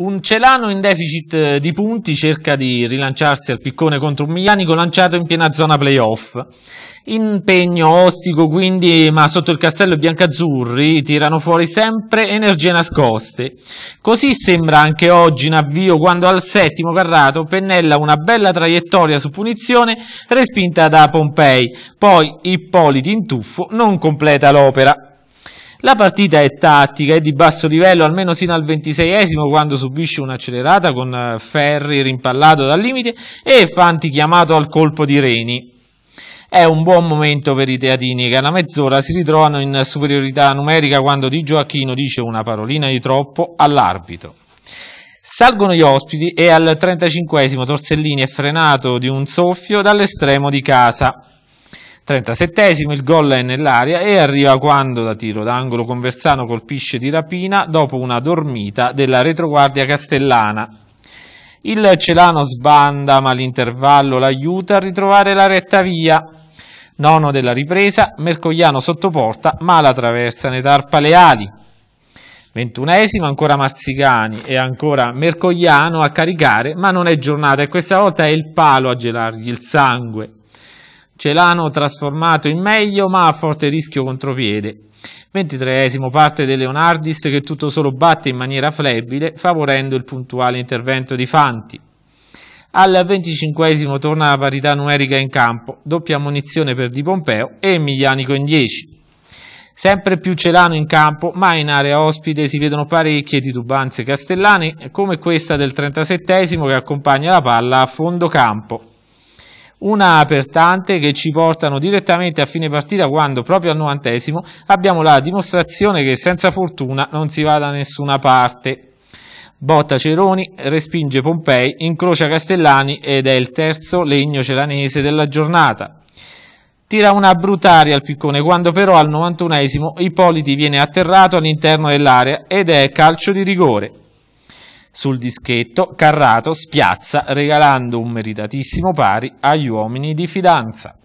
Un Celano in deficit eh, di punti cerca di rilanciarsi al piccone contro un Miglianico lanciato in piena zona playoff. Impegno ostico quindi, ma sotto il castello biancazzurri tirano fuori sempre energie nascoste. Così sembra anche oggi in avvio quando al settimo carrato pennella una bella traiettoria su punizione respinta da Pompei. Poi Ippoliti in tuffo non completa l'opera. La partita è tattica, è di basso livello almeno sino al 26esimo quando subisce un'accelerata con eh, Ferri rimpallato dal limite e Fanti chiamato al colpo di Reni. È un buon momento per i teatini che alla mezz'ora si ritrovano in superiorità numerica quando Di Gioacchino dice una parolina di troppo all'arbitro. Salgono gli ospiti e al 35esimo Torsellini è frenato di un soffio dall'estremo di casa. 37esimo, il gol è nell'aria e arriva quando da tiro d'angolo Conversano colpisce di rapina dopo una dormita della retroguardia castellana. Il Celano sbanda ma l'intervallo l'aiuta a ritrovare la retta via. Nono della ripresa, Mercogliano sottoporta ma la traversa ne tarpa le ali. Ventunesimo ancora Marzigani e ancora Mercogliano a caricare ma non è giornata e questa volta è il palo a gelargli il sangue ce l'hanno trasformato in meglio ma a forte rischio contropiede. 23esimo parte De Leonardis che tutto solo batte in maniera flebile favorendo il puntuale intervento di Fanti. Al 25 torna la parità numerica in campo, doppia munizione per Di Pompeo e Miglianico in 10. Sempre più Celano in campo, ma in area ospite si vedono parecchie titubanze castellane, come questa del 37 che accompagna la palla a fondo campo una per tante che ci portano direttamente a fine partita quando proprio al novantesimo abbiamo la dimostrazione che senza fortuna non si va da nessuna parte. Botta Ceroni, respinge Pompei, incrocia Castellani ed è il terzo legno celanese della giornata. Tira una brutaria al piccone quando però al 91esimo Ippoliti viene atterrato all'interno dell'area ed è calcio di rigore sul dischetto, Carrato spiazza regalando un meritatissimo pari agli uomini di fidanza.